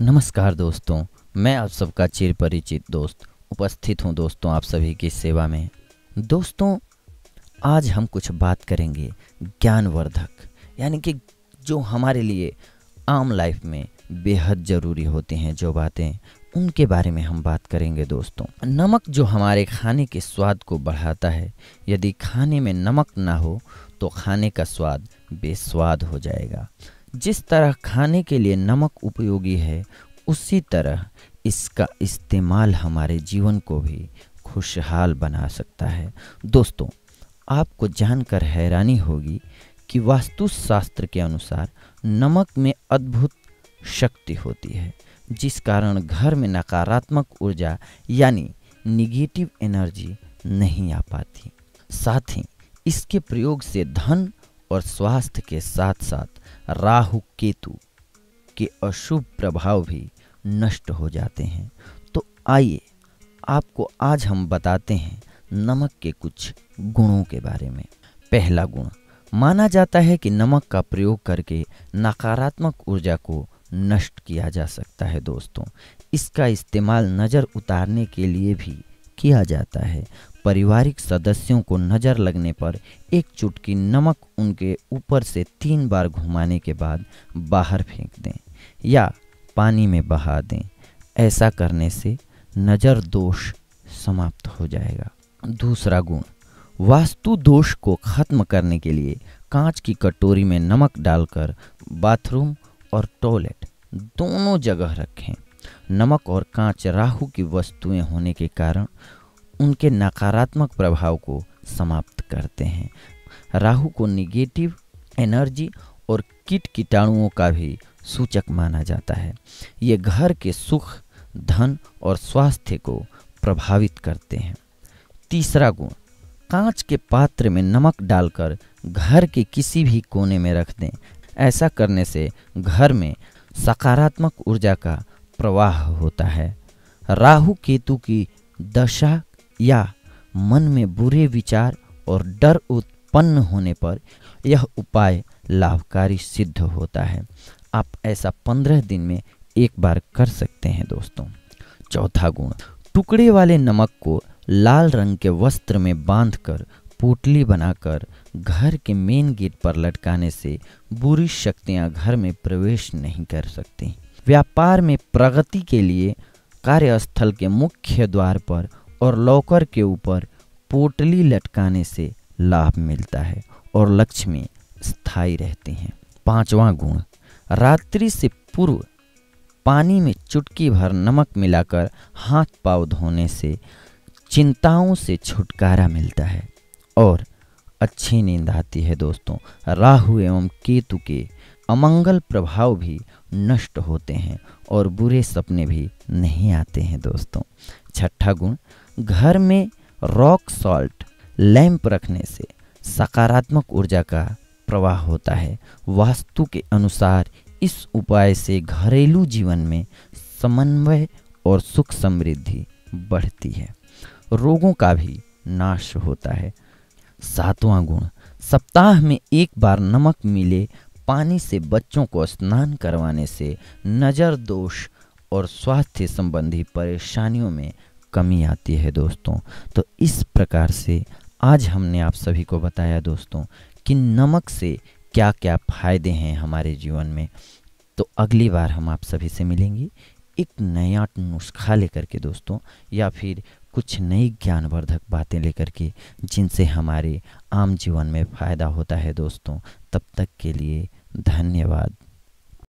नमस्कार दोस्तों मैं आप सबका चिर परिचित दोस्त उपस्थित हूं दोस्तों आप सभी की सेवा में दोस्तों आज हम कुछ बात करेंगे ज्ञानवर्धक यानी कि जो हमारे लिए आम लाइफ में बेहद ज़रूरी होती हैं जो बातें उनके बारे में हम बात करेंगे दोस्तों नमक जो हमारे खाने के स्वाद को बढ़ाता है यदि खाने में नमक ना हो तो खाने का स्वाद बेस्वाद हो जाएगा जिस तरह खाने के लिए नमक उपयोगी है उसी तरह इसका इस्तेमाल हमारे जीवन को भी खुशहाल बना सकता है दोस्तों आपको जानकर हैरानी होगी कि वास्तुशास्त्र के अनुसार नमक में अद्भुत शक्ति होती है जिस कारण घर में नकारात्मक ऊर्जा यानी निगेटिव एनर्जी नहीं आ पाती साथ ही इसके प्रयोग से धन और स्वास्थ्य के साथ साथ राहु केतु के अशुभ प्रभाव भी नष्ट हो जाते हैं तो आइए आपको आज हम बताते हैं नमक के कुछ गुणों के बारे में पहला गुण माना जाता है कि नमक का प्रयोग करके नकारात्मक ऊर्जा को नष्ट किया जा सकता है दोस्तों इसका इस्तेमाल नज़र उतारने के लिए भी किया जाता है पारिवारिक सदस्यों को नज़र लगने पर एक चुटकी नमक उनके ऊपर से तीन बार घुमाने के बाद बाहर फेंक दें या पानी में बहा दें ऐसा करने से नज़र दोष समाप्त हो जाएगा दूसरा गुण वास्तु दोष को खत्म करने के लिए कांच की कटोरी में नमक डालकर बाथरूम और टॉयलेट दोनों जगह रखें नमक और कांच राहु की वस्तुएं होने के कारण उनके नकारात्मक प्रभाव को समाप्त करते हैं राहु को निगेटिव एनर्जी और कीट कीटाणुओं का भी सूचक माना जाता है ये घर के सुख धन और स्वास्थ्य को प्रभावित करते हैं तीसरा गुण कांच के पात्र में नमक डालकर घर के किसी भी कोने में रख दें ऐसा करने से घर में सकारात्मक ऊर्जा का प्रवाह होता है राहु केतु की दशा या मन में बुरे विचार और डर उत्पन्न होने पर यह उपाय लाभकारी सिद्ध होता है आप ऐसा पंद्रह दिन में एक बार कर सकते हैं दोस्तों चौथा गुण टुकड़े वाले नमक को लाल रंग के वस्त्र में बांधकर पोटली बनाकर घर के मेन गेट पर लटकाने से बुरी शक्तियां घर में प्रवेश नहीं कर सकती व्यापार में प्रगति के लिए कार्यस्थल के मुख्य द्वार पर और लॉकर के ऊपर पोटली लटकाने से लाभ मिलता है और लक्ष्मी स्थायी रहती हैं पांचवा गुण रात्रि से पूर्व पानी में चुटकी भर नमक मिलाकर हाथ पाव धोने से चिंताओं से छुटकारा मिलता है और अच्छी नींद आती है दोस्तों राहु एवं केतु के अमंगल प्रभाव भी नष्ट होते हैं और बुरे सपने भी नहीं आते हैं दोस्तों छठा गुण घर में रॉक सॉल्ट लैंप रखने से सकारात्मक ऊर्जा का प्रवाह होता है वास्तु के अनुसार इस उपाय से घरेलू जीवन में समन्वय और सुख समृद्धि बढ़ती है रोगों का भी नाश होता है सातवां गुण सप्ताह में एक बार नमक मिले पानी से बच्चों को स्नान करवाने से नज़र दोष और स्वास्थ्य संबंधी परेशानियों में कमी आती है दोस्तों तो इस प्रकार से आज हमने आप सभी को बताया दोस्तों कि नमक से क्या क्या फ़ायदे हैं हमारे जीवन में तो अगली बार हम आप सभी से मिलेंगे एक नया नुस्खा लेकर के दोस्तों या फिर कुछ नई ज्ञानवर्धक बातें लेकर के जिनसे हमारे आम जीवन में फ़ायदा होता है दोस्तों तब तक के लिए धन्यवाद